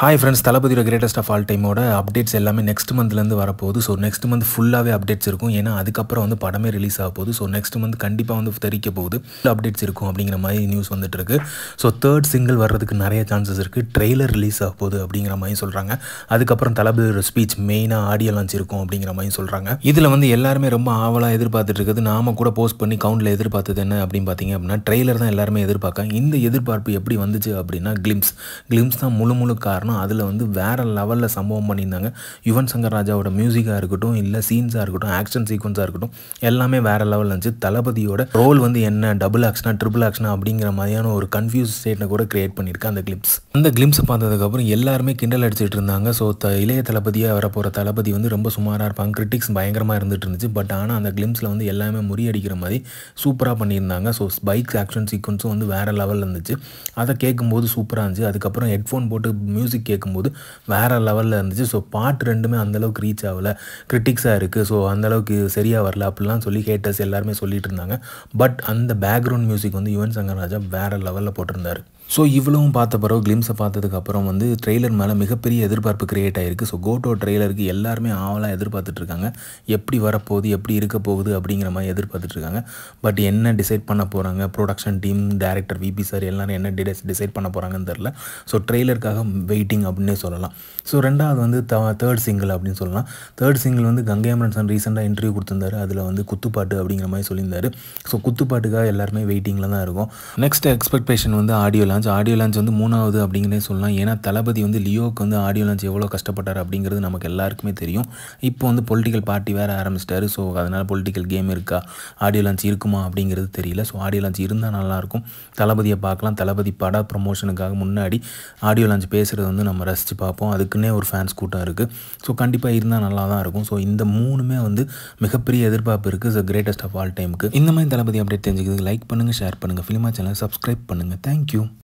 hi friends தளபதியோட greatest of all டைமோட updates எல்லாமே நெக்ஸ்ட் மந்த்லேருந்து வரப்போகுது ஸோ நெக்ஸ்ட் மந்த் ஃபுல்லாகவே அப்டேட்ஸ் இருக்கும் ஏன்னா அதுக்கப்புறம் வந்து படமே ரிலீஸ் ஆக போகுது ஸோ நெக்ஸ்ட் மந்த் கண்டிப்பாக வந்து தெரிக்க போகுது அப்டேட்ஸ் இருக்கும் அப்படிங்கிற மாதிரி நியூஸ் வந்துட்டு இருக்கு ஸோ தேர்ட் சிங்கிள் வர்றதுக்கு நிறைய சான்சஸ் இருக்குது ட்ரெய்லர் ரிலீஸ் ஆக போகுது அப்படிங்கிற மாதிரி சொல்கிறாங்க அதுக்கப்புறம் தளபதியோட ஸ்பீச் மெயினாக ஆடியோ லான்ச் இருக்கும் அப்படிங்கிற மாதிரி சொல்கிறாங்க இதில் வந்து எல்லாருமே ரொம்ப ஆவலாக எதிர்பார்த்துட்டு இருக்குது நாம கூட போஸ்ட் பண்ணி கவுண்டில் எதிர்பார்த்தது என்ன அப்படின்னு பார்த்தீங்க அப்படின்னா ட்ரெய்லர் தான் எல்லாருமே எதிர்பார்க்க இந்த எதிர்பார்ப்பு எப்படி வந்துச்சு அப்படின்னா கிளிம்ஸ் கிளிம்ஸ் தான் முழு முழு காரணம் காரணம் அதில் வந்து வேறு லெவலில் சம்பவம் பண்ணியிருந்தாங்க யுவன் சங்கர் ராஜாவோட மியூசிக்காக இருக்கட்டும் இல்லை சீன்ஸாக இருக்கட்டும் ஆக்ஷன் சீக்வன்ஸாக இருக்கட்டும் எல்லாமே வேறு லெவலில் இருந்துச்சு தளபதியோட ரோல் வந்து என்ன டபுள் ஆக்ஷனா ட்ரிபிள் ஆக்ஷனா அப்படிங்கிற மாதிரியான ஒரு கன்ஃபியூஸ் ஸ்டேட்டை கூட கிரியேட் பண்ணியிருக்க அந்த கிளிப்ஸ் அந்த கிளிம்ஸ் பார்த்ததுக்கப்புறம் எல்லாருமே கிண்டல் அடிச்சுட்டு இருந்தாங்க ஸோ த இளைய தளபதியாக வரப்போகிற தளபதி வந்து ரொம்ப சுமாராக இருப்பாங்க கிரிட்டிக்ஸ் பயங்கரமாக இருந்துட்டு இருந்துச்சு பட் ஆனால் அந்த கிளிம்ஸில் வந்து எல்லாமே முறியடிக்கிற மாதிரி சூப்பராக பண்ணியிருந்தாங்க ஸோ பைக்ஸ் ஆக்ஷன் சீக்வன்ஸும் வந்து வேறு லெவலில் இருந்துச்சு அதை கேட்கும்போது சூப்பராக இருந்துச்சு அதுக்கப்புறம் ஹெட்ஃபோன் போட்டு மியூசிக் மியூசிக் கேட்கும்போது வேறு லெவலில் இருந்துச்சு ஸோ பாட்டு ரெண்டுமே அந்தளவுக்கு ரீச் ஆகலை கிரிட்டிக்ஸாக இருக்குது ஸோ அந்தளவுக்கு சரியாக வரல அப்படிலாம் சொல்லி ஹேட்டர்ஸ் எல்லாருமே சொல்லிட்டு இருந்தாங்க பட் அந்த பேக்ரவுண்ட் மியூசிக் வந்து யுவன் சங்கர் ராஜா வேறு லெவலில் போட்டிருந்தார் ஸோ இவ்வளவும் பார்த்த பிறகு கிளிம்ஸை பார்த்ததுக்கப்புறம் வந்து ட்ரெய்லர் மேலே மிகப்பெரிய எதிர்பார்ப்பு கிரியேட் ஆகிருக்கு ஸோ கோட்டோ ட்ரெய்லருக்கு எல்லாருமே ஆவலாக எதிர்பார்த்துட்ருக்காங்க எப்படி வரப்போகுது எப்படி இருக்க போகுது அப்படிங்கிற மாதிரி எதிர்பார்த்துட்ருக்காங்க பட் என்ன டிசைட் பண்ண போகிறாங்க production team director VP sir எல்லோரும் என்ன டிசைட் பண்ண போகிறாங்கன்னு தெரில ஸோ ட்ரெய்லருக்காக வெயிட் வெயிட்டிங் அப்படின்னே சொல்லலாம் ஸோ ரெண்டாவது வந்து த தேர்ட் சிங்கிள் அப்படின்னு சொல்லலாம் தேர்ட் சிங்கிள் வந்து கங்கை அமரன் ரீசெண்டாக இன்டர்வியூ கொடுத்துருந்தாரு அதில் வந்து குத்துப்பாட்டு அப்படிங்கிற மாதிரி சொல்லியிருந்தாரு ஸோ குத்துப்பாட்டுக்காக எல்லாருமே வெயிட்டிங்கில் தான் இருக்கும் நெக்ஸ்ட் எக்ஸ்பெக்டேஷன் வந்து ஆடியோ லான்ச் ஆடியோ லான்ச் வந்து மூணாவது அப்படிங்கிறே சொல்லலாம் ஏன்னா தளபதி வந்து லியோக்கு வந்து ஆடியோ லான்ச் எவ்வளோ கஷ்டப்பட்டார் அப்படிங்கிறது நமக்கு எல்லாருக்குமே தெரியும் இப்போ வந்து பொலிட்டிக்கல் பார்ட்டி வேறு ஆரம்பிச்சிட்டாரு ஸோ அதனால் பொலிட்டிக்கல் கேம் இருக்கா ஆடியோ லான்ச் இருக்குமா அப்படிங்கிறது தெரியல ஸோ ஆடியோ லான்ச் இருந்தால் நல்லாயிருக்கும் தளபதியை பார்க்கலாம் தளபதி பட ப்ரமோஷனுக்காக முன்னாடி ஆடியோ லான்ச் பேசுகிறது வந்து நம்ம ரசித்து பார்ப்போம் அதுக்குன்னே ஒரு ஃபேன்ஸ் கூட்டம் இருக்குது ஸோ கண்டிப்பாக இருந்தால் நல்லா தான் இருக்கும் ஸோ இந்த மூணுமே வந்து மிகப்பெரிய எதிர்பார்ப்பு இருக்குது ஸோ கிரேட்டஸ்ட் ஆஃப் ஆல் டைமுக்கு இந்த மாதிரி தளபதி அப்டேட் தெரிஞ்சுக்கிறதுக்கு லைக் பண்ணுங்கள் ஷேர் பண்ணுங்கள் ஃபிலிமா சேனல் சப்ஸ்கிரைப் பண்ணுங்கள் தேங்க்யூ